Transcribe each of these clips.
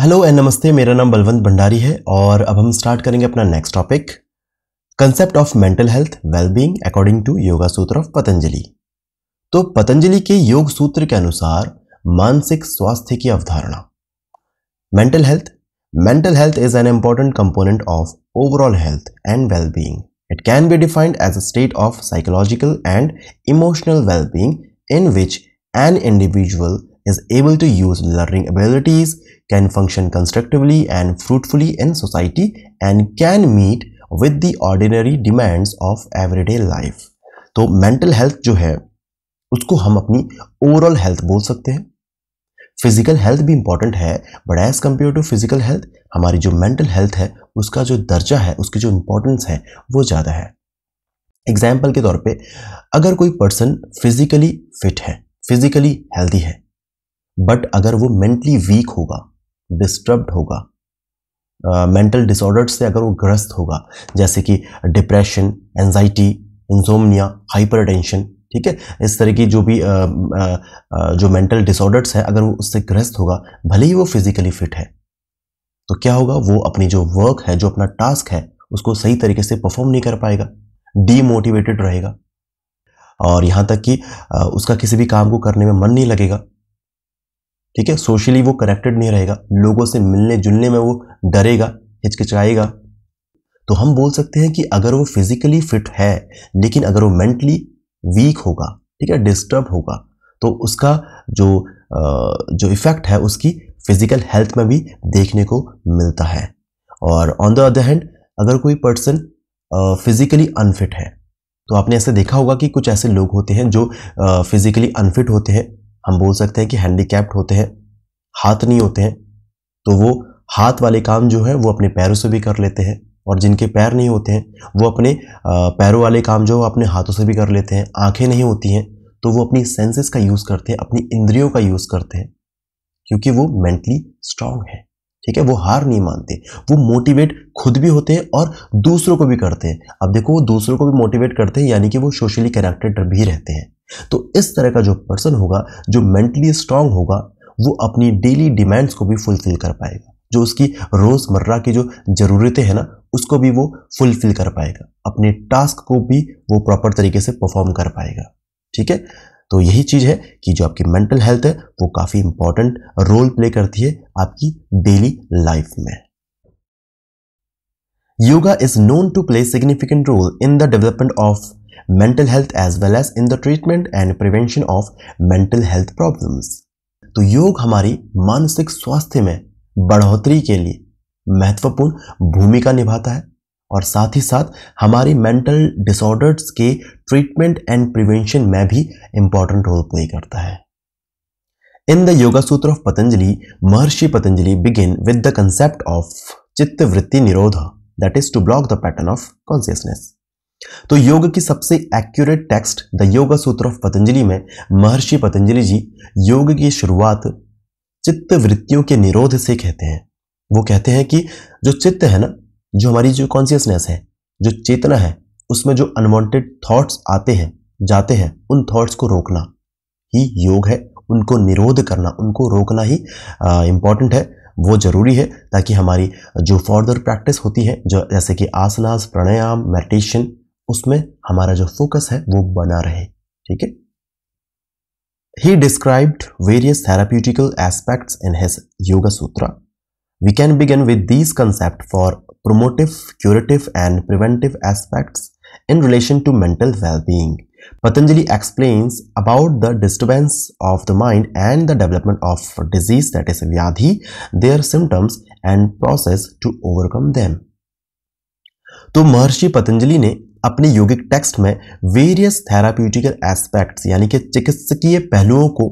Hello and नमस्ते मेरा नाम बलवंत भंडारी है और अब हम स्टार्ट करेंगे अपना next topic concept of mental health wellbeing according to yoga sutra of Patanjali तो पतंजलि के योग सूत्र के अनुसार मानसिक स्वास्थ्य की अवधारणा mental health mental health is an important component of overall health and wellbeing it can be defined as a state of psychological and emotional wellbeing in which an individual is able to use learning abilities, can function constructively and fruitfully in society and can meet with the ordinary demands of everyday life. तो mental health जो है उसको हम अपनी overall health बोल सकते हैं physical health भी इंपॉर्टेंट है but as compare to physical health हमारी जो मेंटल हेल्थ है उसका जो दर्जा है उसकी जो इम्पोर्टेंस है वो ज़्यादा है एग्जाम्पल के तौर पे अगर कोई पर्सन फिजिकली फिट है फिजिकली हेल्दी है बट अगर वो मेंटली वीक होगा डिस्टर्ब्ड होगा मेंटल uh, डिसऑर्डर्स से अगर वो ग्रस्त होगा जैसे कि डिप्रेशन एनजाइटी इंजोमिया हाइपर ठीक है इस तरह की जो भी uh, uh, uh, जो मेंटल डिसऑर्डर्स है अगर वो उससे ग्रस्त होगा भले ही वो फिजिकली फिट है तो क्या होगा वो अपनी जो वर्क है जो अपना टास्क है उसको सही तरीके से परफॉर्म नहीं कर पाएगा डीमोटिवेटेड रहेगा और यहाँ तक कि उसका किसी भी काम को करने में मन नहीं लगेगा ठीक है सोशली वो कनेक्टेड नहीं रहेगा लोगों से मिलने जुलने में वो डरेगा हिचकिचाएगा तो हम बोल सकते हैं कि अगर वो फिजिकली फिट है लेकिन अगर वो मेंटली वीक होगा ठीक है डिस्टर्ब होगा तो उसका जो जो इफ़ेक्ट है उसकी फिजिकल हेल्थ में भी देखने को मिलता है और ऑन द अदर हैंड अगर कोई पर्सन फिजिकली अनफिट है तो आपने ऐसे देखा होगा कि कुछ ऐसे लोग होते हैं जो फिजिकली अनफिट होते हैं हम बोल सकते हैं कि हैंडीकैप्ड होते हैं हाथ नहीं होते हैं तो वो हाथ वाले काम जो है वो अपने पैरों से भी कर लेते हैं और जिनके पैर नहीं होते हैं वो अपने पैरों वाले काम जो अपने हाथों से भी कर लेते हैं आंखें नहीं होती हैं तो वो अपनी सेंसेस का यूज़ करते हैं अपनी इंद्रियों का यूज़ करते हैं क्योंकि वो मेंटली स्ट्रांग है ठीक है वो हार नहीं मानते वो मोटिवेट खुद भी होते हैं और दूसरों को भी करते हैं अब देखो वो दूसरों को भी मोटिवेट करते हैं यानी कि वो सोशली कनेक्टेड भी रहते हैं तो इस तरह का जो पर्सन होगा जो मेंटली स्ट्रांग होगा वो अपनी डेली डिमांड्स को भी फुलफिल कर पाएगा जो उसकी रोज़मर्रा की जो ज़रूरतें हैं ना उसको भी वो फुलफिल कर पाएगा अपने टास्क को भी वो प्रॉपर तरीके से परफॉर्म कर पाएगा ठीक है तो यही चीज़ है कि जो आपकी मेंटल हेल्थ है वो काफ़ी इंपॉर्टेंट रोल प्ले करती है आपकी डेली लाइफ में yoga is known to play significant role in the development of mental health as well as in the treatment and prevention of mental health problems तो योग हमारी मानसिक स्वास्थ्य में बढ़ोतरी के लिए महत्वपूर्ण भूमिका निभाता है और साथ ही साथ हमारी मेंटल डिसऑर्डर्स के ट्रीटमेंट एंड प्रिवेंशन में भी इंपॉर्टेंट रोल प्ले करता है in the yoga sutra of Patanjali Maharshi Patanjali begin with the concept of chittavritti nirodha that is to block the pattern of consciousness तो योग की सबसे एक्यूरेट टेक्स्ट द योग सूत्र ऑफ पतंजलि में महर्षि पतंजलि जी योग की शुरुआत चित्त वृत्तियों के निरोध से कहते हैं वो कहते हैं कि जो चित्त है ना जो हमारी जो कॉन्सियसनेस है जो चेतना है उसमें जो अनवांटेड थॉट्स आते हैं जाते हैं उन थॉट्स को रोकना ही योग है उनको निरोध करना उनको रोकना ही इम्पॉर्टेंट है वो जरूरी है ताकि हमारी जो फर्दर प्रैक्टिस होती है जो जैसे कि आसनास प्राणायाम मेडिटेशन उसमें हमारा जो फोकस है वो बना रहे ठीक है he described various therapeutical aspects in his yoga sutra we can begin with these concept for promotive curative and preventive aspects in relation to mental wellbeing Patanjali explain about the disturbance of the mind and the development of disease that is vyadhi their symptoms and process to overcome them तो महर्षि पतंजलि ने अपने योगिक text में various therapeutical aspects यानी कि चिकित्सकीय पहलुओं को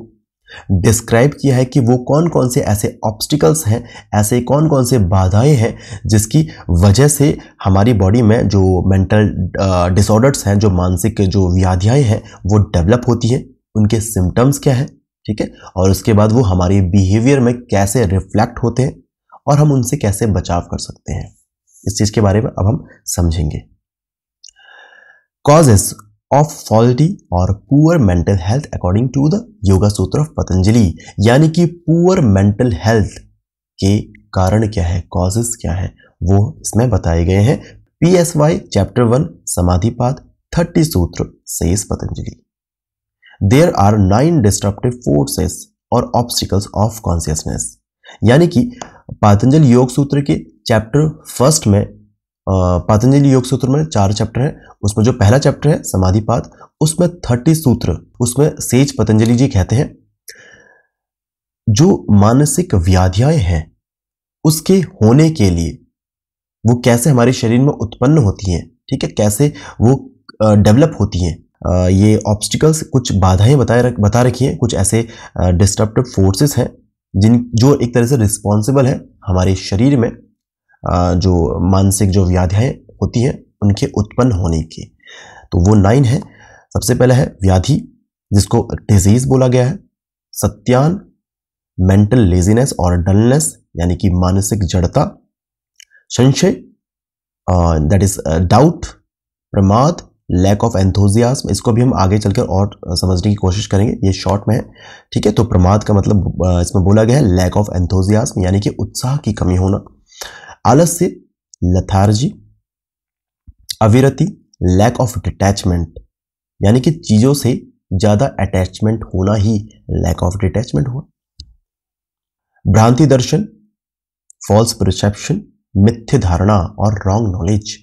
डिस्क्राइब किया है कि वो कौन कौन से ऐसे ऑब्स्टिकल्स हैं ऐसे कौन कौन से बाधाएं हैं जिसकी वजह से हमारी बॉडी में जो मेंटल डिसऑर्डर्स हैं जो मानसिक जो व्याधियाएँ हैं वो डेवलप होती हैं उनके सिम्टम्स क्या हैं ठीक है और उसके बाद वो हमारे बिहेवियर में कैसे रिफ्लेक्ट होते हैं और हम उनसे कैसे बचाव कर सकते हैं इस चीज़ के बारे में अब हम समझेंगे कॉजेस ऑफ फॉल्टी और poor mental health according to the yoga sutra of Patanjali यानी कि पुअर मेंटल हेल्थ के कारण क्या है कॉजेस क्या है वो इसमें बताए गए हैं P S Y chapter one Samadhipada thirty sutra says Patanjali there are nine disruptive forces और ऑब्स्टिकल्स ऑफ कॉन्सियसनेस यानी कि पतंजलि योग सूत्र के चैप्टर फर्स्ट में पतंजलि योग सूत्र में चार चैप्टर हैं उसमें जो पहला चैप्टर है समाधिपात उसमें थर्टी सूत्र उसमें सेज पतंजलि जी कहते हैं जो मानसिक व्याधियाएं हैं उसके होने के लिए वो कैसे हमारे शरीर में उत्पन्न होती हैं ठीक है कैसे वो डेवलप होती हैं ये ऑब्स्टिकल्स कुछ बाधाएं बताए रख बता रखी हैं कुछ ऐसे डिस्टर्बटिव फोर्सेस हैं जिन जो एक तरह से रिस्पॉन्सिबल है हमारे शरीर में जो मानसिक जो व्याधियाँ होती है उनके उत्पन्न होने की तो वो नाइन है सबसे पहला है व्याधि जिसको डिजीज़ बोला गया है सत्यान मेंटल लेजीनेस और डलनेस यानी कि मानसिक जड़ता samshaya that is doubt pramada lack of enthusiasm इसको भी हम आगे चलकर और समझने की कोशिश करेंगे ये शॉर्ट में है ठीक है तो प्रमाद का मतलब इसमें बोला गया है लैक ऑफ एंथोजियाज्म यानी कि उत्साह की कमी होना alasya lethargy avirati lack of detachment यानी कि चीज़ों से ज़्यादा अटैचमेंट होना ही लैक ऑफ डिटैचमेंट हुआ भ्रांति दर्शन फॉल्स परसेप्शन मिथ्य धारणा और wrong knowledge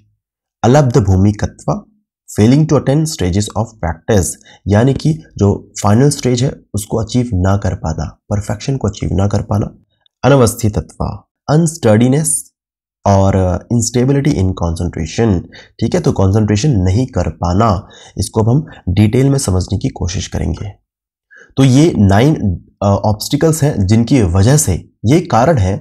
alabdha bhumikatva failing to attend stages of practice यानी कि जो फाइनल स्टेज है उसको अचीव ना कर पाना परफेक्शन को अचीव ना कर पाना अनवस्थितत्व अनस्टडीनेस और इंस्टेबिलिटी इन कॉन्सेंट्रेशन ठीक है तो कॉन्सेंट्रेशन नहीं कर पाना इसको अब हम डिटेल में समझने की कोशिश करेंगे तो ये नाइन ऑब्स्टिकल्स हैं जिनकी वजह से ये कारण है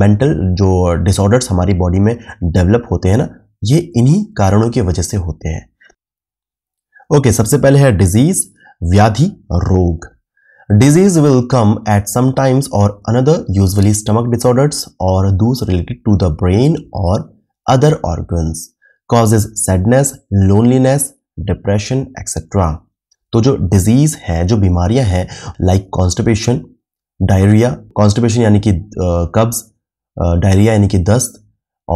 मेंटल जो डिसऑर्डर्स हमारी बॉडी में डेवलप होते हैं ना ये इन्हीं कारणों की वजह से होते हैं ओके सबसे पहले है डिजीज व्याधि रोग disease will come at sometimes और अनदर यूजली स्टमक डिसऑर्डर्स और those related to the brain और other organs causes sadness loneliness depression etcetera तो जो डिजीज है जो बीमारियां हैं लाइक कॉन्स्टिपेशन डायरिया कॉन्स्टिपेशन यानी कि कब्ज डायरिया यानी कि दस्त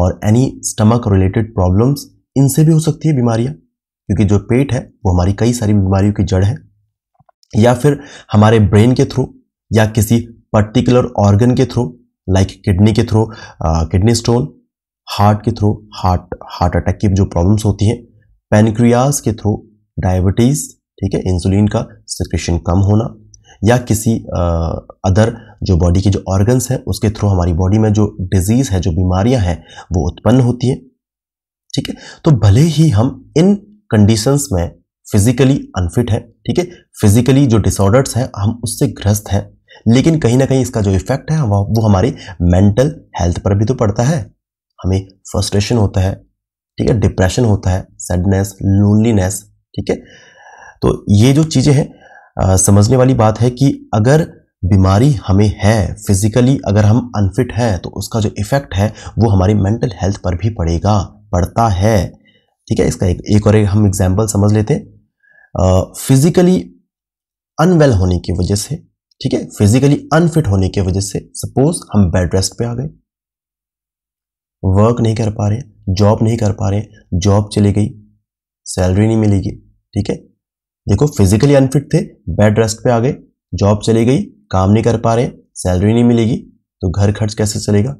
और एनी स्टमक रिलेटेड प्रॉब्लम्स इनसे भी हो सकती है बीमारियां क्योंकि जो पेट है वो हमारी कई सारी बीमारियों की जड़ है या फिर हमारे ब्रेन के थ्रू या किसी पर्टिकुलर ऑर्गन के थ्रू लाइक किडनी के थ्रू किडनी स्टोन हार्ट के थ्रू हार्ट हार्ट अटैक की जो प्रॉब्लम्स होती हैं पेनक्रियाज के थ्रू डायबिटीज़ ठीक है इंसुलिन का सिक्रेशन कम होना या किसी अदर जो बॉडी के जो ऑर्गन्स हैं उसके थ्रू हमारी बॉडी में जो डिजीज़ है जो बीमारियां हैं वो उत्पन्न होती हैं ठीक है तो भले ही हम इन कंडीशंस में फिजिकली अनफिट है ठीक है फिजिकली जो डिसऑर्डर्स हैं हम उससे ग्रस्त हैं लेकिन कहीं ना कहीं इसका जो इफेक्ट है वो हमारे मेंटल हेल्थ पर भी तो पड़ता है हमें फ्रस्ट्रेशन होता है ठीक है डिप्रेशन होता है सैडनेस लोनलीनेस ठीक है तो ये जो चीज़ें हैं समझने वाली बात है कि अगर बीमारी हमें है फिजिकली अगर हम अनफिट हैं तो उसका जो इफेक्ट है वो हमारी मेंटल हेल्थ पर भी पड़ेगा पड़ता है ठीक है इसका एक, एक और एक हम एग्जाम्पल समझ लेते हैं फिजिकली अनवेल होने की वजह से ठीक है फिजिकली अनफिट होने की वजह से सपोज हम बेड रेस्ट पे आ गए वर्क नहीं कर पा रहे जॉब नहीं कर पा रहे जॉब चली गई सैलरी नहीं मिलेगी ठीक है देखो फिजिकली अनफिट थे बेड रेस्ट पे आ गए जॉब चली गई काम नहीं कर पा रहे सैलरी नहीं मिलेगी तो घर खर्च कैसे चलेगा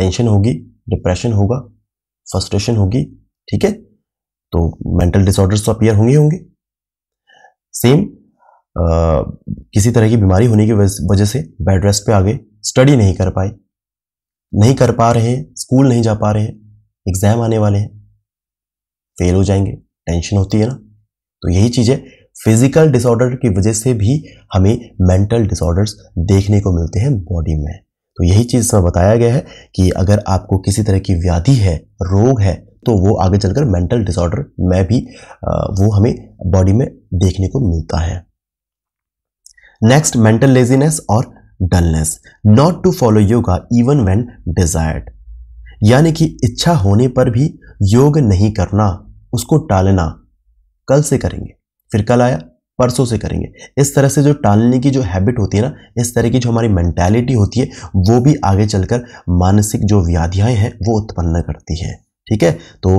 टेंशन होगी डिप्रेशन होगा फ्रस्ट्रेशन होगी ठीक है तो मेंटल डिसऑर्डर्स तो अपीयर होंगे होंगे सेम किसी तरह की बीमारी होने की वजह से बेड रेस्ट पे आ गए स्टडी नहीं कर पाए नहीं कर पा रहे हैं स्कूल नहीं जा पा रहे हैं एग्ज़ाम आने वाले हैं फेल हो जाएंगे टेंशन होती है ना तो यही चीज है फिजिकल डिसऑर्डर की वजह से भी हमें मेंटल डिसऑर्डर्स देखने को मिलते हैं बॉडी में तो यही चीज़ इसमें बताया गया है कि अगर आपको किसी तरह की व्याधि है रोग है तो वो आगे चलकर मेंटल डिसऑर्डर में भी वो हमें बॉडी में देखने को मिलता है नेक्स्ट मेंटल लेजीनेस और dullness not to follow yoga even when desired यानी कि इच्छा होने पर भी योग नहीं करना उसको टालना कल से करेंगे फिर कल आया परसों से करेंगे इस तरह से जो टालने की जो हैबिट होती है ना इस तरह की जो हमारी मेंटेलिटी होती है वो भी आगे चलकर मानसिक जो व्याधियाएं हैं वो उत्पन्न करती हैं ठीक है तो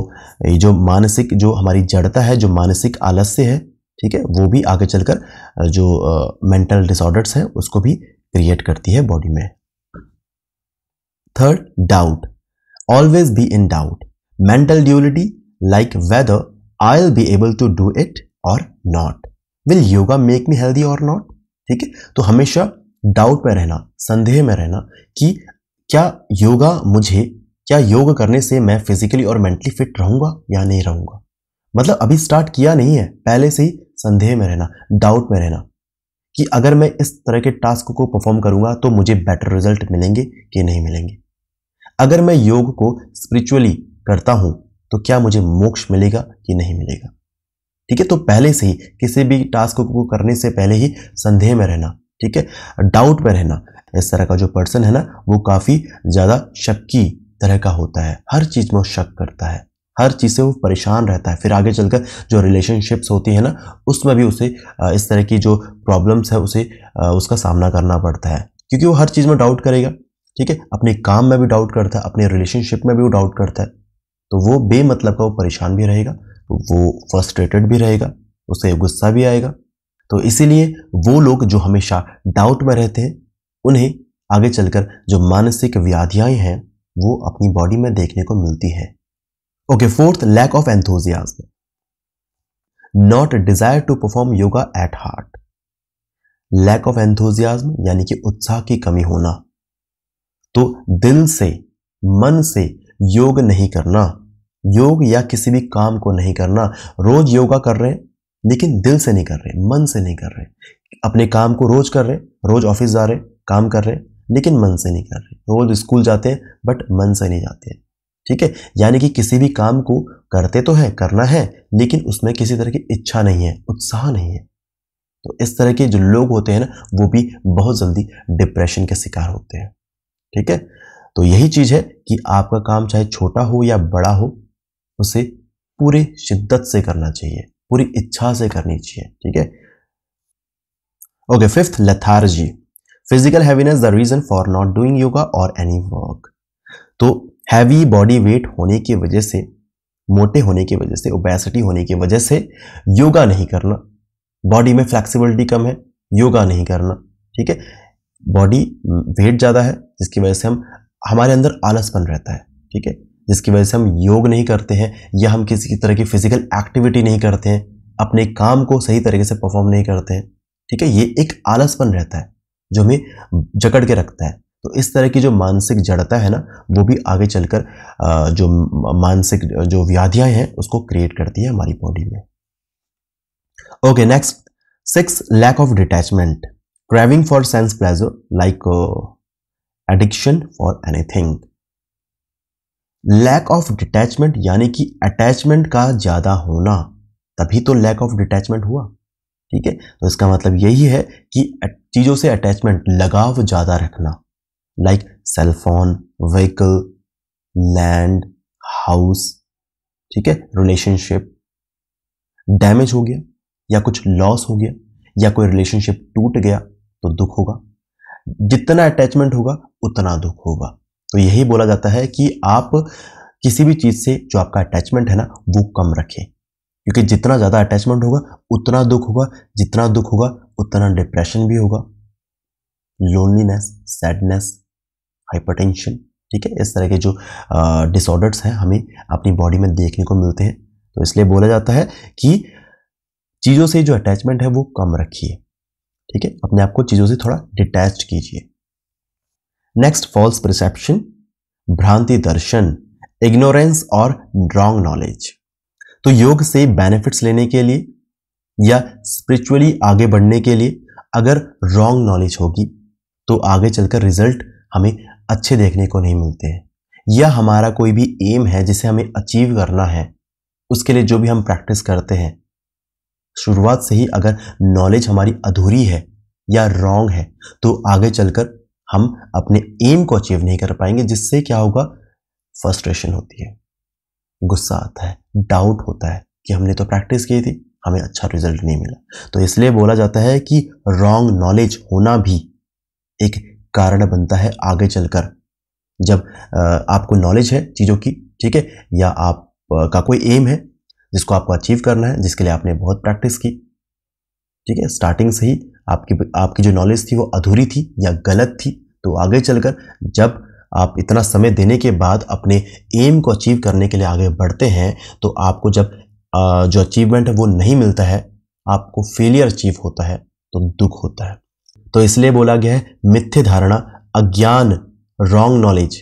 ये जो मानसिक जो हमारी जड़ता है जो मानसिक आलस्य है ठीक है वो भी आगे चलकर जो मेंटल डिसऑर्डर्स है उसको भी क्रिएट करती है बॉडी में third doubt always be in doubt mental duality like whether I will be able to do it और not will yoga make me healthy और नॉट ठीक है तो हमेशा डाउट में रहना संदेह में रहना कि क्या योगा मुझे क्या योग करने से मैं फिजिकली और मेंटली फिट रहूंगा या नहीं रहूंगा मतलब अभी स्टार्ट किया नहीं है पहले से ही संदेह में रहना डाउट में रहना कि अगर मैं इस तरह के टास्क को परफॉर्म करूंगा तो मुझे बेटर रिजल्ट मिलेंगे कि नहीं मिलेंगे अगर मैं योग को स्पिरिचुअली करता हूं तो क्या मुझे मोक्ष मिलेगा कि नहीं मिलेगा ठीक है तो पहले से ही किसी भी टास्क को करने से पहले ही संदेह में रहना ठीक है डाउट में रहना इस तरह का जो पर्सन है ना वो काफ़ी ज़्यादा शक्की तरह का होता है हर चीज़ में वो शक करता है हर चीज़ से वो परेशान रहता है फिर आगे चलकर जो रिलेशनशिप्स होती है ना उसमें भी उसे इस तरह की जो प्रॉब्लम्स है उसे उसका सामना करना पड़ता है क्योंकि वो हर चीज़ में डाउट करेगा ठीक है अपने काम में भी डाउट करता है अपने रिलेशनशिप में भी वो डाउट करता है तो वो बेमतलब का वो परेशान भी रहेगा तो वो फ्रस्ट्रेटेड भी रहेगा उसे गुस्सा भी आएगा तो इसीलिए वो लोग जो हमेशा डाउट में रहते हैं उन्हें आगे चलकर जो मानसिक व्याधियाँ हैं वो अपनी बॉडी में देखने को मिलती है okay fourth lack of enthusiasm not desire to perform yoga at heart lack of enthusiasm यानी कि उत्साह की कमी होना तो दिल से मन से योग नहीं करना योग या किसी भी काम को नहीं करना रोज योगा कर रहे हैं लेकिन दिल से नहीं कर रहे मन से नहीं कर रहे अपने काम को रोज कर रहे रोज ऑफिस जा रहे काम कर रहे लेकिन मन से नहीं कर रहे रोज़ स्कूल जाते हैं बट मन से नहीं जाते हैं ठीक है यानी कि किसी भी काम को करते तो है करना है लेकिन उसमें किसी तरह की इच्छा नहीं है उत्साह नहीं है तो इस तरह के जो लोग होते हैं ना वो भी बहुत जल्दी डिप्रेशन के शिकार होते हैं ठीक है तो यही चीज़ है कि आपका काम चाहे छोटा हो या बड़ा हो उसे पूरी शिद्दत से करना चाहिए पूरी इच्छा से करनी चाहिए ठीक है okay fifth lethargy physical heaviness the reason for not doing yoga और एनी वर्क तो हैवी बॉडी वेट होने की वजह से मोटे होने की वजह से ओबेसिटी होने की वजह से योगा नहीं करना बॉडी में फ्लैक्सीबिलिटी कम है योगा नहीं करना ठीक है बॉडी वेट ज़्यादा है जिसकी वजह से हम हमारे अंदर आलसपन रहता है ठीक है जिसकी वजह से हम योग नहीं करते हैं या हम किसी तरह की फिजिकल एक्टिविटी नहीं करते हैं अपने काम को सही तरीके से परफॉर्म नहीं करते हैं ठीक है ये एक आलसपन रहता है जो हमें जकड़ के रखता है तो इस तरह की जो मानसिक जड़ता है ना वो भी आगे चलकर जो मानसिक जो व्याधियां हैं उसको क्रिएट करती है हमारी बॉडी में okay next six lack of detachment craving for sense pleasure like addiction for anything lack of detachment यानी कि अटैचमेंट का ज़्यादा होना तभी तो लैक ऑफ डिटैचमेंट हुआ ठीक है तो इसका मतलब यही है कि चीज़ों से अटैचमेंट लगाव ज़्यादा रखना like cellphone vehicle land house ठीक है रिलेशनशिप डैमेज हो गया या कुछ लॉस हो गया या कोई रिलेशनशिप टूट गया तो दुख होगा जितना अटैचमेंट होगा उतना दुख होगा तो यही बोला जाता है कि आप किसी भी चीज़ से जो आपका अटैचमेंट है ना वो कम रखें क्योंकि जितना ज़्यादा अटैचमेंट होगा उतना दुख होगा जितना दुख होगा उतना डिप्रेशन भी होगा लोनलीनेस सैडनेस हाइपरटेंशन ठीक है इस तरह के जो डिसऑर्डर्स हैं हमें अपनी बॉडी में देखने को मिलते हैं तो इसलिए बोला जाता है कि चीज़ों से जो अटैचमेंट है वो कम रखिए ठीक है अपने आप को चीज़ों से थोड़ा डिटैच कीजिए next false perception bhranti darshan ignorance और रॉन्ग नॉलेज तो योग से बेनिफिट्स लेने के लिए या स्पिरिचुअली आगे बढ़ने के लिए अगर रॉन्ग नॉलेज होगी तो आगे चलकर रिजल्ट हमें अच्छे देखने को नहीं मिलते हैं या हमारा कोई भी एम है जिसे हमें अचीव करना है उसके लिए जो भी हम प्रैक्टिस करते हैं शुरुआत से ही अगर नॉलेज हमारी अधूरी है या रॉन्ग है तो आगे चलकर हम अपने एम को अचीव नहीं कर पाएंगे जिससे क्या होगा फ्रस्ट्रेशन होती है गुस्सा आता है डाउट होता है कि हमने तो प्रैक्टिस की थी हमें अच्छा रिजल्ट नहीं मिला तो इसलिए बोला जाता है कि रॉन्ग नॉलेज होना भी एक कारण बनता है आगे चलकर जब आपको नॉलेज है चीज़ों की ठीक है या आप का कोई एम है जिसको आपको अचीव करना है जिसके लिए आपने बहुत प्रैक्टिस की ठीक है स्टार्टिंग से ही आपकी आपकी जो नॉलेज थी वो अधूरी थी या गलत थी तो आगे चलकर जब आप इतना समय देने के बाद अपने एम को अचीव करने के लिए आगे बढ़ते हैं तो आपको जब जो अचीवमेंट है वो नहीं मिलता है आपको फेलियर अचीव होता है तो दुख होता है तो इसलिए बोला गया है मिथ्य धारणा अज्ञान रॉन्ग नॉलेज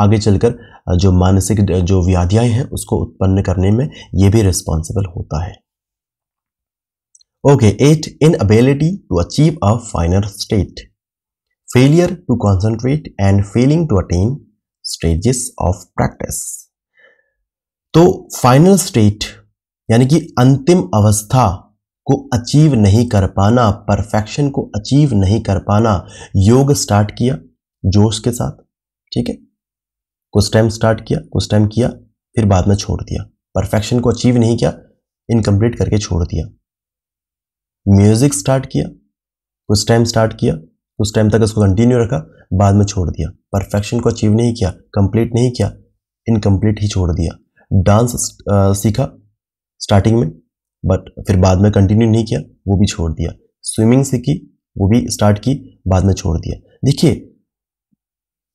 आगे चलकर जो मानसिक जो व्याधियां हैं उसको उत्पन्न करने में ये भी रिस्पॉन्सिबल होता है okay eight inability to achieve a final state failure to concentrate and failing to attain stages of practice तो फाइनल स्टेट यानी कि अंतिम अवस्था को अचीव नहीं कर पाना परफेक्शन को अचीव नहीं कर पाना योग स्टार्ट किया जोश के साथ ठीक है कुछ टाइम स्टार्ट किया कुछ टाइम किया फिर बाद में छोड़ दिया परफेक्शन को अचीव नहीं किया इनकम्प्लीट करके छोड़ दिया म्यूजिक स्टार्ट किया कुछ टाइम स्टार्ट किया उस टाइम तक उसको कंटिन्यू रखा बाद में छोड़ दिया परफेक्शन को अचीव नहीं किया कंप्लीट नहीं किया इनकम्प्लीट ही छोड़ दिया डांस uh, सीखा स्टार्टिंग में बट फिर बाद में कंटिन्यू नहीं किया वो भी छोड़ दिया स्विमिंग सीखी वो भी स्टार्ट की बाद में छोड़ दिया देखिए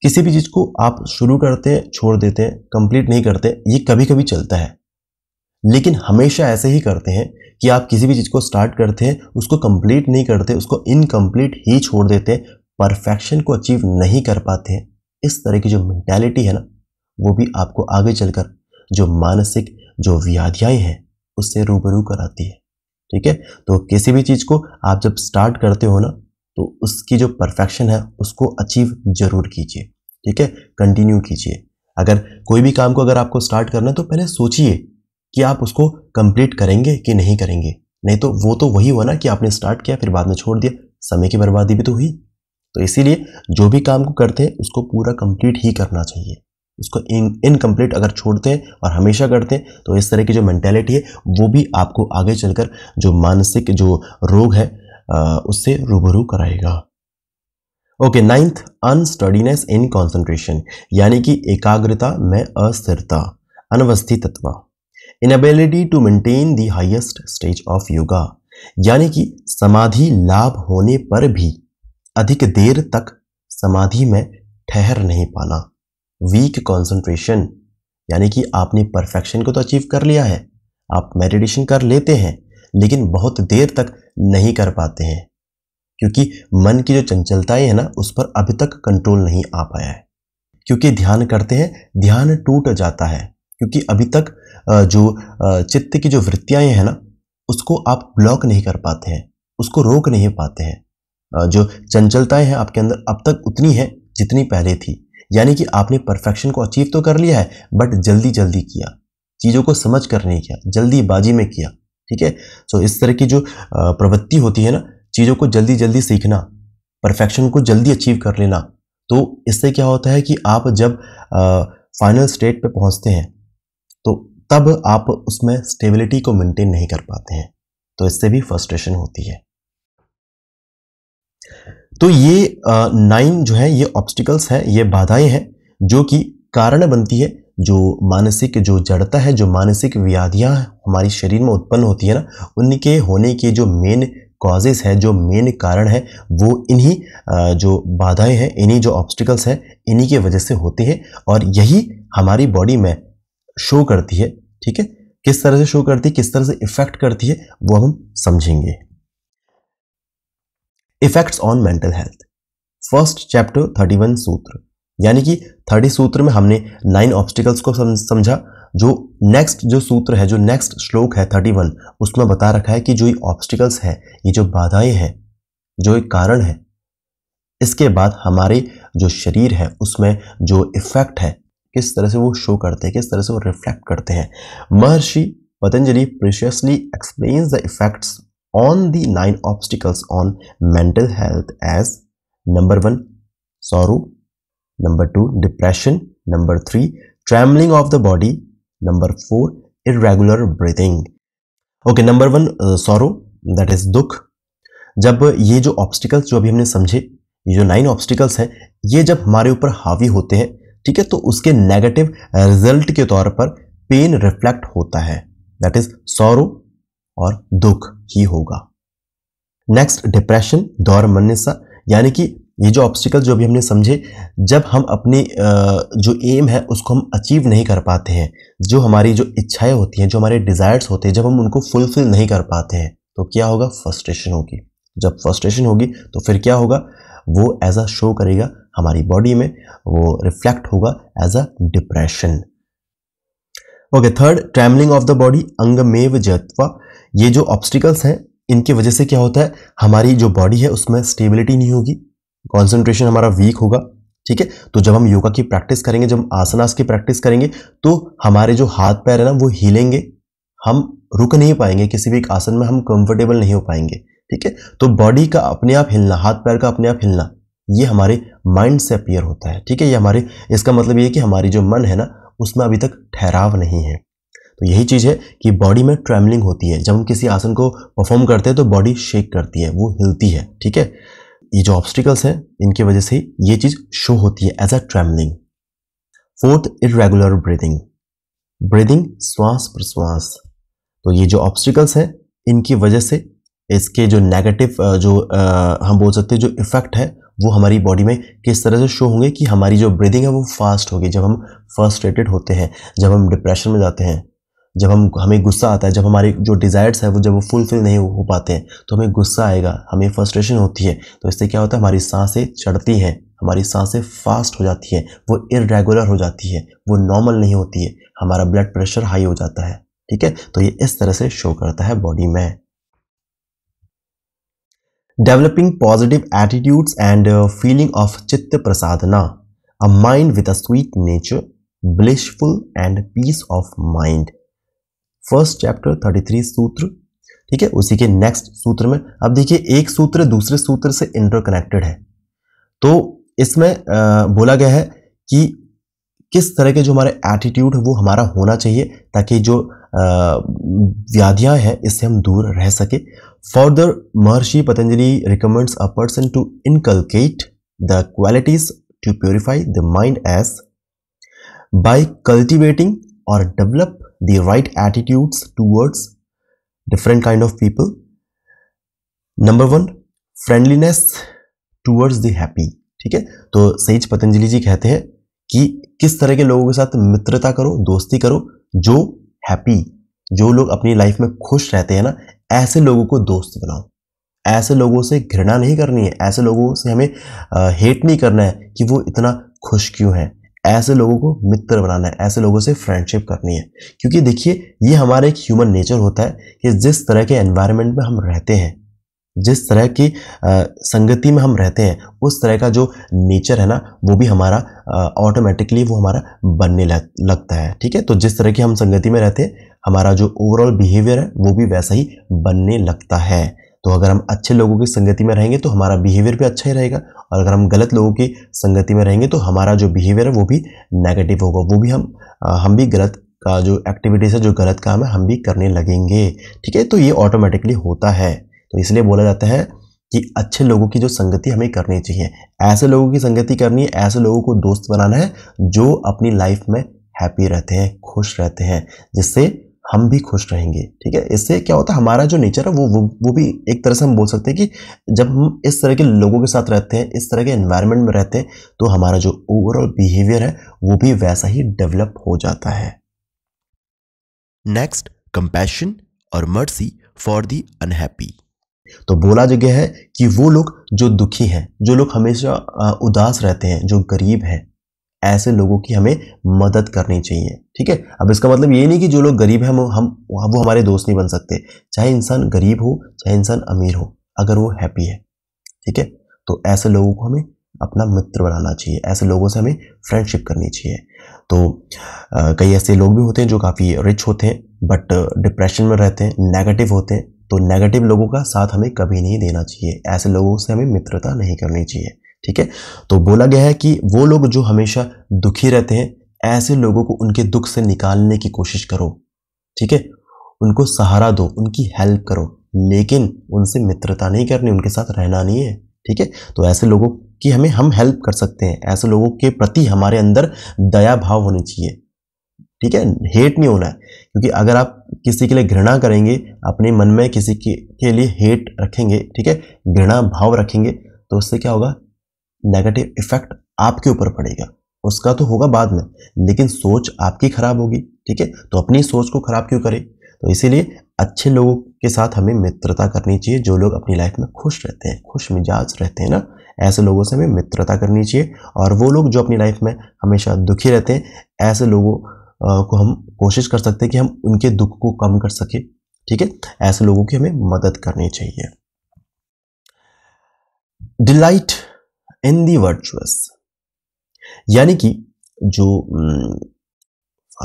किसी भी चीज़ को आप शुरू करते हैं छोड़ देते हैं कंप्लीट नहीं करते ये कभी कभी चलता है लेकिन हमेशा ऐसे ही करते हैं कि आप किसी भी चीज़ को स्टार्ट करते हैं उसको कंप्लीट नहीं करते उसको इनकम्प्लीट ही छोड़ देते हैं परफेक्शन को अचीव नहीं कर पाते हैं इस तरह की जो मैंटेलिटी है ना वो भी आपको आगे चलकर जो मानसिक जो व्याधियाँ हैं उससे रूबरू कराती है ठीक है तो किसी भी चीज़ को आप जब स्टार्ट करते हो ना तो उसकी जो परफेक्शन है उसको अचीव जरूर कीजिए ठीक है कंटिन्यू कीजिए अगर कोई भी काम को अगर आपको स्टार्ट करना है तो पहले सोचिए कि आप उसको कंप्लीट करेंगे कि नहीं करेंगे नहीं तो वो तो वही हुआ ना कि आपने स्टार्ट किया फिर बाद में छोड़ दिया समय की बर्बादी भी तो हुई तो इसीलिए जो भी काम को करते हैं उसको पूरा कंप्लीट ही करना चाहिए उसको इन इनकम्प्लीट अगर छोड़ते हैं और हमेशा करते हैं तो इस तरह की जो मैंटेलिटी है वो भी आपको आगे चलकर जो मानसिक जो रोग है उससे रूबरू कराएगा okay ninth unsteadiness in concentration यानी कि एकाग्रता में अस्थिरता तत्व inability to maintain the highest stage of yoga यानी कि समाधि लाभ होने पर भी अधिक देर तक समाधि में ठहर नहीं पाना वीक कॉन्सेंट्रेशन यानी कि आपने परफेक्शन को तो अचीव कर लिया है आप मेडिटेशन कर लेते हैं लेकिन बहुत देर तक नहीं कर पाते हैं क्योंकि मन की जो चंचलताएं हैं ना उस पर अभी तक कंट्रोल नहीं आ पाया है क्योंकि ध्यान करते हैं ध्यान टूट जाता है क्योंकि अभी तक जो चित्त की जो वृत्तियाँ हैं ना उसको आप ब्लॉक नहीं कर पाते हैं उसको रोक नहीं पाते हैं जो चंचलताएं हैं आपके अंदर अब तक उतनी है जितनी पहले थी यानी कि आपने परफेक्शन को अचीव तो कर लिया है बट जल्दी जल्दी किया चीज़ों को समझ कर नहीं किया जल्दी बाजी में किया ठीक है सो इस तरह की जो प्रवृत्ति होती है ना चीज़ों को जल्दी जल्दी सीखना परफेक्शन को जल्दी अचीव कर लेना तो इससे क्या होता है कि आप जब फाइनल स्टेट पे पहुंचते हैं तब आप उसमें स्टेबिलिटी को मेंटेन नहीं कर पाते हैं तो इससे भी फ्रस्ट्रेशन होती है तो ये नाइन जो है ये ऑब्स्टिकल्स है ये बाधाएं हैं जो कि कारण बनती है जो मानसिक जो जड़ता है जो मानसिक व्याधियां हमारे शरीर में उत्पन्न होती है ना उनके होने के जो मेन कॉजेज है जो मेन कारण है वो इन्हीं जो बाधाएं हैं इन्हीं जो ऑब्स्टिकल्स हैं इन्हीं के वजह से होते हैं और यही हमारी बॉडी में शो करती है ठीक है किस तरह से शो करती है किस तरह से इफेक्ट करती है वो हम समझेंगे effects on mental health first chapter thirty one sutra यानी कि थर्टी सूत्र में हमने नाइन ऑब्स्टिकल्स को समझा जो नेक्स्ट जो सूत्र है जो नेक्स्ट श्लोक है थर्टी वन उसमें बता रखा है कि जो ये ऑब्स्टिकल्स है ये जो बाधाएं हैं जो एक कारण है इसके बाद हमारे जो शरीर है उसमें जो इफेक्ट है किस तरह से वो शो करते हैं किस तरह से वो रिफ्लेक्ट करते हैं Maharshi Patanjali precisely explain the effects on the nine obstacles on mental health as number one sorrow number two depression number three travelling of the body number four irregular breathing okay number one sorrow that is dukha जब ये जो obstacles जो अभी हमने समझे ये जो nine obstacles हैं ये जब हमारे ऊपर हावी होते हैं ठीक है तो उसके नेगेटिव रिजल्ट के तौर पर पेन रिफ्लेक्ट होता है दैट इज सौरव और दुख ही होगा नेक्स्ट डिप्रेशन दौर मन्यसा यानी कि ये जो ऑब्स्टिकल जो भी हमने समझे जब हम अपनी जो एम है उसको हम अचीव नहीं कर पाते हैं जो हमारी जो इच्छाएं होती हैं जो हमारे डिज़ायर्स होते हैं जब हम उनको फुलफिल नहीं कर पाते हैं तो क्या होगा फर्स्ट्रेशन होगी जब फर्स्ट्रेशन होगी तो फिर क्या होगा वो एज अ शो करेगा हमारी बॉडी में वो रिफ्लेक्ट होगा as a depression okay third travelling of the body angamejayatva ये जो ऑब्स्टिकल्स हैं इनकी वजह से क्या होता है हमारी जो बॉडी है उसमें स्टेबिलिटी नहीं होगी कॉन्सेंट्रेशन हमारा वीक होगा ठीक है तो जब हम योगा की प्रैक्टिस करेंगे जब आसनास की प्रैक्टिस करेंगे तो हमारे जो हाथ पैर है ना वो हिलेंगे हम रुक नहीं पाएंगे किसी भी एक आसन में हम कंफर्टेबल नहीं हो पाएंगे ठीक है तो बॉडी का अपने आप हिलना हाथ पैर का अपने आप हिलना ये हमारे माइंड से अपियर होता है ठीक है ये हमारे इसका मतलब ये कि हमारी जो मन है ना उसमें अभी तक ठहराव नहीं है तो यही चीज़ है कि बॉडी में ट्रैवलिंग होती है जब हम किसी आसन को परफॉर्म करते हैं तो बॉडी शेक करती है वो हिलती है ठीक है ये जो ऑब्स्टिकल्स हैं इनकी वजह से ये चीज़ शो होती है as a travelling fourth irregular breathing breathing shvasa prashvasa तो ये जो ऑब्स्टिकल्स हैं इनकी वजह से इसके जो नेगेटिव जो आ, हम बोल सकते हैं जो इफेक्ट है वो हमारी बॉडी में किस तरह से शो होंगे कि हमारी जो ब्रीदिंग है वो फास्ट होगी जब हम फर्स्ट्रेटेड होते हैं जब हम डिप्रेशन में जाते हैं जब हम हमें गुस्सा आता है जब हमारे जो डिज़ायर्स है वो जब वो फुलफिल नहीं हो पाते हैं तो हमें गुस्सा आएगा हमें फ्रस्ट्रेशन होती है तो इससे क्या होता है हमारी सांसें चढ़ती हैं हमारी सांसें फास्ट हो जाती हैं वो इरेगुलर हो जाती है वो नॉर्मल नहीं होती है हमारा ब्लड प्रेशर हाई हो जाता है ठीक है तो ये इस तरह से शो करता है बॉडी में developing positive attitudes and feeling of chitta prasadana a mind with a sweet nature blissful and peace of mind first chapter thirty three sutra ठीक है उसी के नेक्स्ट सूत्र में अब देखिए एक सूत्र दूसरे सूत्र से इंटरकनेक्टेड है तो इसमें बोला गया है कि किस तरह के जो हमारे एटीट्यूड है वो हमारा होना चाहिए ताकि जो व्याधियाँ हैं इससे हम दूर रह सके further Maharshi Patanjali recommends a person to inculcate the qualities to purify the mind as by cultivating और develop the right attitudes towards different kind of people number one friendliness towards the happy ठीक है तो सहीज पतंजलि जी कहते हैं कि किस तरह के लोगों के साथ मित्रता करो दोस्ती करो जो हैप्पी जो लोग अपनी लाइफ में खुश रहते हैं ना ऐसे लोगों को दोस्त बनाओ ऐसे लोगों से घृणा नहीं करनी है ऐसे लोगों से हमें हेट नहीं करना है कि वो इतना खुश क्यों है ऐसे लोगों को मित्र बनाना है ऐसे लोगों से फ्रेंडशिप करनी है क्योंकि देखिए ये हमारा एक ह्यूमन नेचर होता है कि जिस तरह के एनवायरनमेंट में हम रहते हैं जिस तरह की संगति में हम रहते हैं उस तरह का जो नेचर है ना वो भी हमारा ऑटोमेटिकली वो हमारा बनने लग, लगता है ठीक है तो जिस तरह की हम संगति में रहते हैं हमारा जो ओवरऑल बिहेवियर है वो भी वैसा ही बनने लगता है तो अगर हम अच्छे लोगों की संगति में रहेंगे तो हमारा बिहेवियर भी अच्छा ही रहेगा और अगर हम गलत लोगों की संगति में रहेंगे तो हमारा जो बिहेवियर है वो भी नेगेटिव होगा वो भी हम हम भी गलत का जो एक्टिविटीज़ है जो गलत काम है हम भी करने लगेंगे ठीक है तो ये ऑटोमेटिकली होता है तो इसलिए बोला जाता है कि अच्छे लोगों की जो संगति हमें करनी चाहिए ऐसे लोगों की संगति करनी है ऐसे लोगों को दोस्त बनाना है जो अपनी लाइफ में हैप्पी रहते हैं खुश रहते हैं जिससे हम भी खुश रहेंगे ठीक है इससे क्या होता है हमारा जो नेचर है वो वो वो भी एक तरह से हम बोल सकते हैं कि जब हम इस तरह के लोगों के साथ रहते हैं इस तरह के एनवायरनमेंट में रहते हैं तो हमारा जो ओवरऑल बिहेवियर है वो भी वैसा ही डेवलप हो जाता है नेक्स्ट कंपैशन और मर्सी फॉर दी अनहैप्पी तो बोला जगह है कि वो लोग जो दुखी हैं जो लोग हमेशा उदास रहते हैं जो गरीब हैं ऐसे लोगों की हमें मदद करनी चाहिए ठीक है अब इसका मतलब ये नहीं कि जो लोग गरीब हैं हम हम वो हमारे दोस्त नहीं बन सकते चाहे इंसान गरीब हो चाहे इंसान अमीर हो अगर वो हैप्पी है ठीक है तो ऐसे लोगों को हमें अपना मित्र बनाना चाहिए ऐसे लोगों से हमें फ्रेंडशिप करनी चाहिए तो आ, कई ऐसे लोग भी होते हैं जो काफ़ी रिच होते हैं बट डिप्रेशन में रहते हैं नेगेटिव होते हैं तो नेगेटिव लोगों का साथ हमें कभी नहीं देना चाहिए ऐसे लोगों से हमें मित्रता नहीं करनी चाहिए ठीक है तो बोला गया है कि वो लोग जो हमेशा दुखी रहते हैं ऐसे लोगों को उनके दुख से निकालने की कोशिश करो ठीक है उनको सहारा दो उनकी हेल्प करो लेकिन उनसे मित्रता नहीं करनी उनके साथ रहना नहीं है ठीक है तो ऐसे लोगों की हमें हम हेल्प कर सकते हैं ऐसे लोगों के प्रति हमारे अंदर दया भाव होनी चाहिए ठीक है हेट नहीं होना है क्योंकि अगर आप किसी के लिए घृणा करेंगे अपने मन में किसी के, के लिए हेट रखेंगे ठीक है घृणा भाव रखेंगे तो उससे क्या होगा नेगेटिव इफेक्ट आपके ऊपर पड़ेगा उसका तो होगा बाद में लेकिन सोच आपकी खराब होगी ठीक है तो अपनी सोच को खराब क्यों करें तो इसीलिए अच्छे लोगों के साथ हमें मित्रता करनी चाहिए जो लोग अपनी लाइफ में खुश रहते हैं खुश मिजाज रहते हैं ना ऐसे लोगों से हमें मित्रता करनी चाहिए और वो लोग जो अपनी लाइफ में हमेशा दुखी रहते हैं ऐसे लोगों को हम कोशिश कर सकते हैं कि हम उनके दुख को कम कर सके ठीक है ऐसे लोगों की हमें मदद करनी चाहिए डिलाइट इन दी वर्चुअस यानी कि जो हम्म,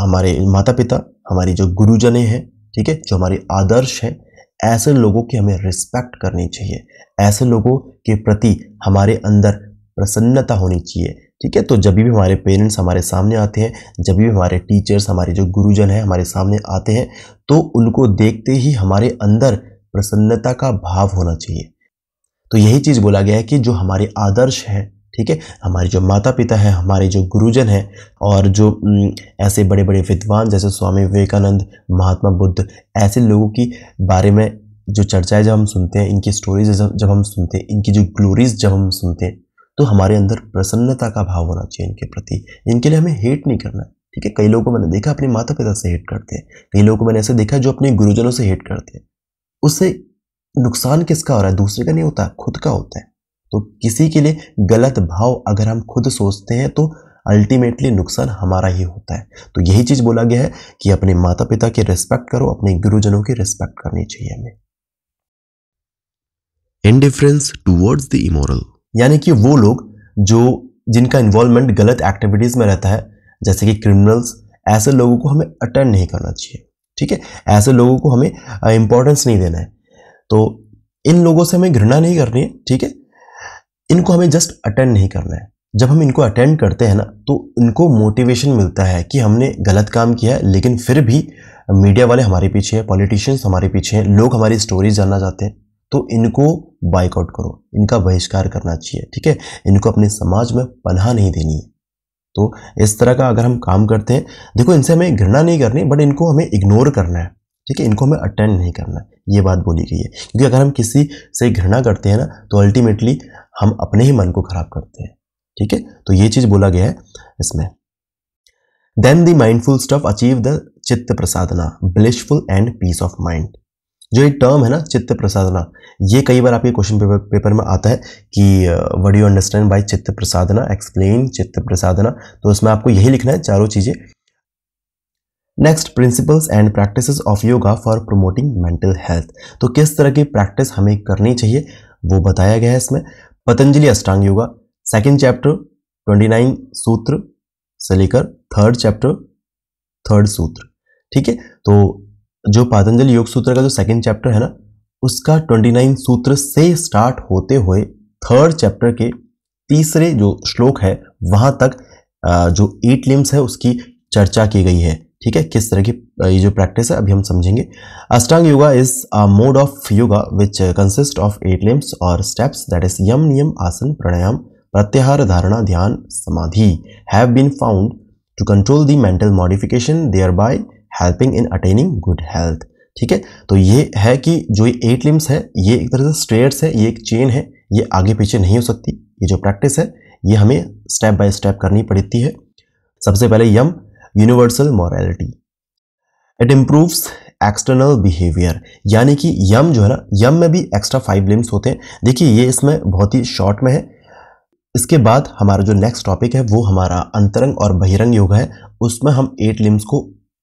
हमारे माता पिता हमारी जो गुरुजने हैं ठीक है जो हमारे आदर्श हैं ऐसे लोगों की हमें रिस्पेक्ट करनी चाहिए ऐसे लोगों के प्रति हमारे अंदर प्रसन्नता होनी चाहिए ठीक है तो जब भी हमारे पेरेंट्स हमारे सामने आते हैं जब भी हमारे टीचर्स हमारे जो गुरुजन हैं हमारे सामने आते हैं तो उनको देखते ही हमारे अंदर प्रसन्नता का भाव होना चाहिए तो यही चीज़ बोला गया है कि जो हमारे आदर्श हैं ठीक है हमारे जो माता पिता हैं हमारे जो गुरुजन हैं और जो ऐसे बड़े बड़े विद्वान जैसे स्वामी विवेकानंद महात्मा बुद्ध ऐसे लोगों की बारे में जो चर्चाएं जब हम सुनते हैं इनकी स्टोरीज जब हम सुनते हैं इनकी जो ग्लोरीज जब हम सुनते हैं तो हमारे अंदर प्रसन्नता का भाव होना चाहिए इनके प्रति इनके लिए हमें हेट नहीं करना है ठीक है कई लोगों को मैंने देखा अपने माता पिता से हेट करते हैं कई लोगों को मैंने ऐसे देखा जो अपने गुरुजनों से हेट करते हैं उससे नुकसान किसका हो रहा है दूसरे का नहीं होता खुद का होता है तो किसी के लिए गलत भाव अगर हम खुद सोचते हैं तो अल्टीमेटली नुकसान हमारा ही होता है तो यही चीज़ बोला गया है कि अपने माता पिता की रिस्पेक्ट करो अपने गुरुजनों की रिस्पेक्ट करनी चाहिए हमें इंडिफरेंस टूवर्ड्स द इमोरल यानी कि वो लोग जो जिनका इन्वॉल्वमेंट गलत एक्टिविटीज़ में रहता है जैसे कि क्रिमिनल्स ऐसे लोगों को हमें अटेंड नहीं करना चाहिए ठीक है ऐसे लोगों को हमें इम्पोर्टेंस नहीं देना है तो इन लोगों से हमें घृणा नहीं करनी है ठीक है इनको हमें जस्ट अटेंड नहीं करना है जब हम इनको अटेंड करते हैं ना तो इनको मोटिवेशन मिलता है कि हमने गलत काम किया है लेकिन फिर भी मीडिया वाले हमारे पीछे हैं पॉलिटिशियंस हमारे पीछे हैं लोग हमारी स्टोरीज जानना चाहते हैं तो इनको बाइकआउट करो इनका बहिष्कार करना चाहिए ठीक है इनको अपने समाज में पनाह नहीं देनी है तो इस तरह का अगर हम काम करते हैं देखो इनसे हमें घृणा नहीं करनी बट इनको हमें इग्नोर करना है ठीक है इनको हमें अटेंड नहीं करना है ये बात बोली गई है क्योंकि अगर हम किसी से घृणा करते हैं ना तो अल्टीमेटली हम अपने ही मन को खराब करते हैं ठीक है तो ये चीज़ बोला गया है इसमें then the mindful stuff achieve the chitta prasadana blissful and peace of mind जो एक टर्म है ना चित्त प्रसादना ये कई बार आपके क्वेश्चन पेपर पेपर में आता है कि वट यू अंडरस्टैंड बाई चित्त प्रसादना एक्सप्लेन चित्त प्रसादना तो उसमें आपको यही लिखना है चारों चीज़ें next principles and practice of yoga for promoting mental health तो किस तरह की प्रैक्टिस हमें करनी चाहिए वो बताया गया है इसमें Patanjali ashtanga yoga second chapter twenty nine sutra से लेकर थर्ड चैप्टर थर्ड सूत्र ठीक है तो जो पातंजलि योग सूत्र का जो सेकंड चैप्टर है ना उसका ट्वेंटी नाइन सूत्र से स्टार्ट होते हुए थर्ड चैप्टर के तीसरे जो श्लोक है वहाँ तक जो एट लिम्स है उसकी चर्चा की गई है ठीक है किस तरह की ये जो प्रैक्टिस है अभी हम समझेंगे ashtanga yoga is a mode of yoga which consist of eight limbs और steps that is yama niyama asana pranayama pratyahara dharana dhyana samadhi have been found to control the mental modification there by helping in attaining good health ठीक है तो ये है कि जो ये एट लिम्स है ये एक तरह से स्ट्रेट्स है ये एक चेन है ये आगे पीछे नहीं हो सकती ये जो प्रैक्टिस है ये हमें स्टेप बाय स्टेप करनी पड़ती है सबसे पहले yama universal morality it improves external behaviour यानी कि यम जो है ना यम में भी एक्स्ट्रा फाइव लिम्स होते हैं देखिए ये इसमें बहुत ही शॉर्ट में है इसके बाद हमारा जो नेक्स्ट टॉपिक है वो हमारा अंतरंग और बहिरंग योग है उसमें हम एट लिम्स को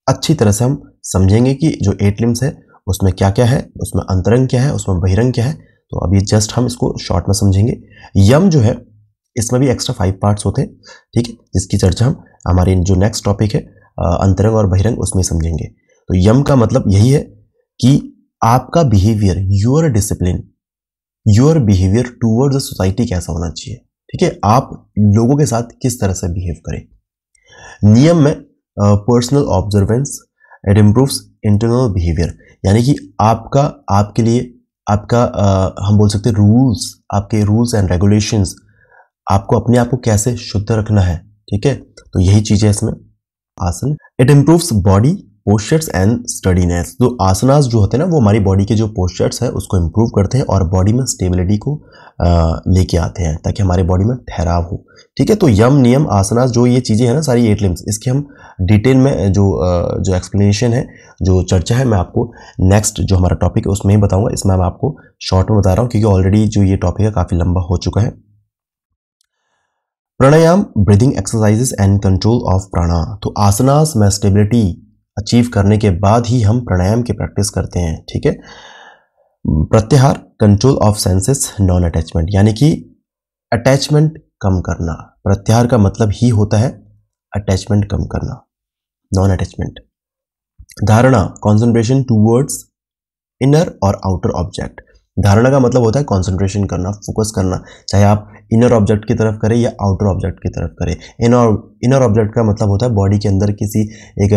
अच्छी तरह से हम समझेंगे कि जो एट लिम्स है उसमें क्या क्या है उसमें अंतरंग क्या है उसमें बहिरंग क्या है तो अभी जस्ट हम इसको शॉर्ट में समझेंगे यम जो है इसमें भी एक्स्ट्रा फाइव पार्ट्स होते हैं ठीक है जिसकी चर्चा हम हमारे जो नेक्स्ट टॉपिक है अंतरंग और बहिरंग उसमें समझेंगे तो यम का मतलब यही है कि आपका behaviour your discipline your behaviour towards the society कैसा होना चाहिए ठीक है आप लोगों के साथ किस तरह से बिहेव करें नियम में personal observance it improves internal behaviour यानी कि आपका आपके लिए आपका uh, हम बोल सकते हैं रूल्स आपके रूल्स एंड रेगुलेशंस आपको अपने आप को कैसे शुद्ध रखना है ठीक है तो यही चीज़ें इसमें asana it improves body postures and steadiness तो आसनास जो होते हैं ना वो हमारी बॉडी के जो पोस्चर्स है उसको इम्प्रूव करते हैं और बॉडी में स्टेबिलिटी को लेके आते हैं ताकि हमारे बॉडी में ठहराव हो ठीक है तो यम नियम आसनास जो ये चीज़ें हैं ना सारी एट लिम्स इसके हम डिटेल में जो जो एक्सप्लेनेशन है जो चर्चा है मैं आपको नेक्स्ट जो हमारा टॉपिक है उसमें ही बताऊँगा इसमें मैं आपको शॉर्ट में बता रहा हूँ क्योंकि ऑलरेडी जो ये टॉपिक है काफ़ी लंबा हो चुका है pranayama breathing exercises and control of prana तो आसनास में स्टेबिलिटी अचीव करने के बाद ही हम प्राणायाम की प्रैक्टिस करते हैं ठीक है pratyahara control of senses non attachment यानी कि अटैचमेंट कम करना प्रत्याहार का मतलब ही होता है अटैचमेंट कम करना non attachment dharana concentration towards inner और आउटर ऑब्जेक्ट धारणा का मतलब होता है कंसंट्रेशन करना फोकस करना चाहे आप इनर ऑब्जेक्ट की तरफ करें या आउटर ऑब्जेक्ट की तरफ करें इनर इनर ऑब्जेक्ट का मतलब होता है बॉडी के अंदर किसी एक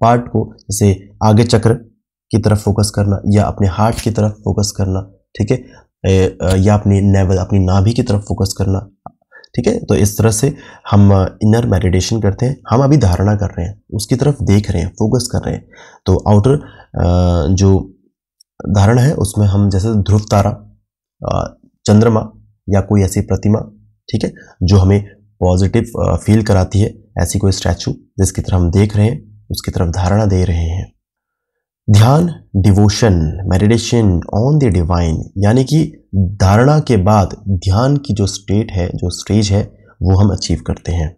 पार्ट को जैसे आगे चक्र की तरफ फोकस करना या अपने हार्ट की तरफ फोकस करना ठीक है या अपनी नेवल अपनी नाभि की तरफ फोकस करना ठीक है तो इस तरह से हम इनर मेडिटेशन करते हैं हम अभी धारणा कर रहे हैं उसकी तरफ देख रहे हैं फोकस कर रहे हैं तो आउटर जो धारण है उसमें हम जैसे ध्रुव तारा चंद्रमा या कोई ऐसी प्रतिमा ठीक है जो हमें पॉजिटिव फील कराती है ऐसी कोई स्टैचू जिसकी तरफ हम देख रहे हैं उसकी तरफ धारणा दे रहे हैं dhyana devotion meditation on the divine यानी कि धारणा के बाद ध्यान की जो स्टेट है जो स्टेज है वो हम अचीव करते हैं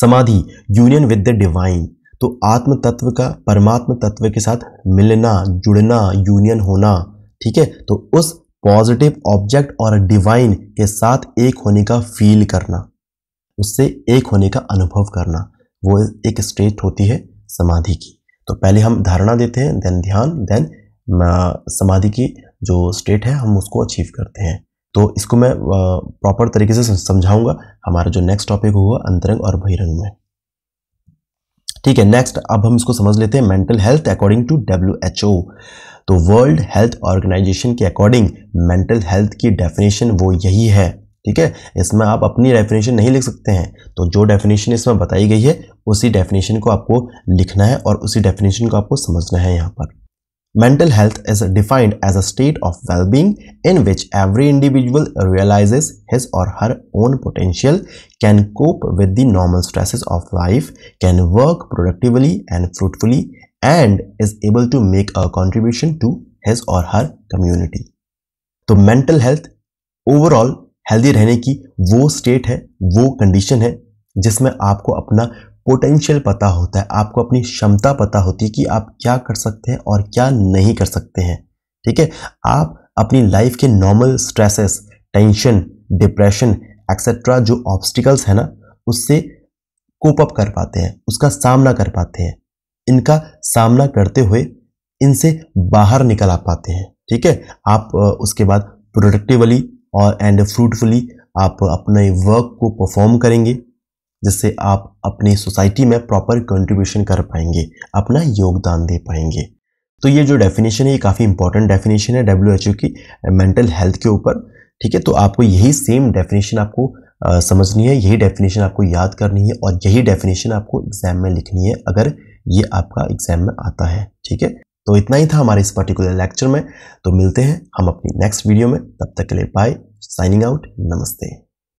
समाधि यूनियन विद द डिवाइन तो आत्म तत्व का परमात्म तत्व के साथ मिलना जुड़ना यूनियन होना ठीक है तो उस पॉजिटिव ऑब्जेक्ट और डिवाइन के साथ एक होने का फील करना उससे एक होने का अनुभव करना वो एक स्टेट होती है समाधि की तो पहले हम धारणा देते हैं देन ध्यान देन समाधि की जो स्टेट है हम उसको अचीव करते हैं तो इसको मैं प्रॉपर तरीके से समझाऊंगा हमारा जो नेक्स्ट टॉपिक होगा अंतरंग और बहिरंग में ठीक है नेक्स्ट अब हम इसको समझ लेते हैं mental health according to W H O तो वर्ल्ड हेल्थ ऑर्गेनाइजेशन के अकॉर्डिंग मेंटल हेल्थ की डेफिनेशन वो यही है ठीक है इसमें आप अपनी डेफिनेशन नहीं लिख सकते हैं तो जो डेफिनेशन इसमें बताई गई है उसी डेफिनेशन को आपको लिखना है और उसी डेफिनेशन को आपको समझना है यहाँ पर Mental health is defined as a state of well-being in which every individual realizes his or her own potential, can cope with the normal stresses of life, can work productively and fruitfully, and is able to make a contribution to his or her community. So mental health, overall healthy, रहने की वो state है वो condition है जिसमें आपको अपना potential पता होता है आपको अपनी क्षमता पता होती है कि आप क्या कर सकते हैं और क्या नहीं कर सकते हैं ठीक है आप अपनी लाइफ के normal stresses tension depression etcetera जो ऑब्स्टिकल्स है ना उससे कोप अप कर पाते हैं उसका सामना कर पाते हैं इनका सामना करते हुए इनसे बाहर निकल आ पाते हैं ठीक है आप उसके बाद प्रोडक्टिवली और एंड फ्रूटफुली आप अपने वर्क को परफॉर्म करेंगे जिससे आप अपनी सोसाइटी में प्रॉपर कंट्रीब्यूशन कर पाएंगे अपना योगदान दे पाएंगे तो ये जो डेफिनेशन है ये काफ़ी इंपॉर्टेंट डेफिनेशन है डब्ल्यू की मेंटल हेल्थ के ऊपर ठीक है तो आपको यही सेम डेफिनेशन आपको आ, समझनी है यही डेफिनेशन आपको याद करनी है और यही डेफिनेशन आपको एग्जाम में लिखनी है अगर ये आपका एग्जाम में आता है ठीक है तो इतना ही था हमारे इस पर्टिकुलर लेक्चर में तो मिलते हैं हम अपनी नेक्स्ट वीडियो में तब तक के लिए बाय साइनिंग आउट नमस्ते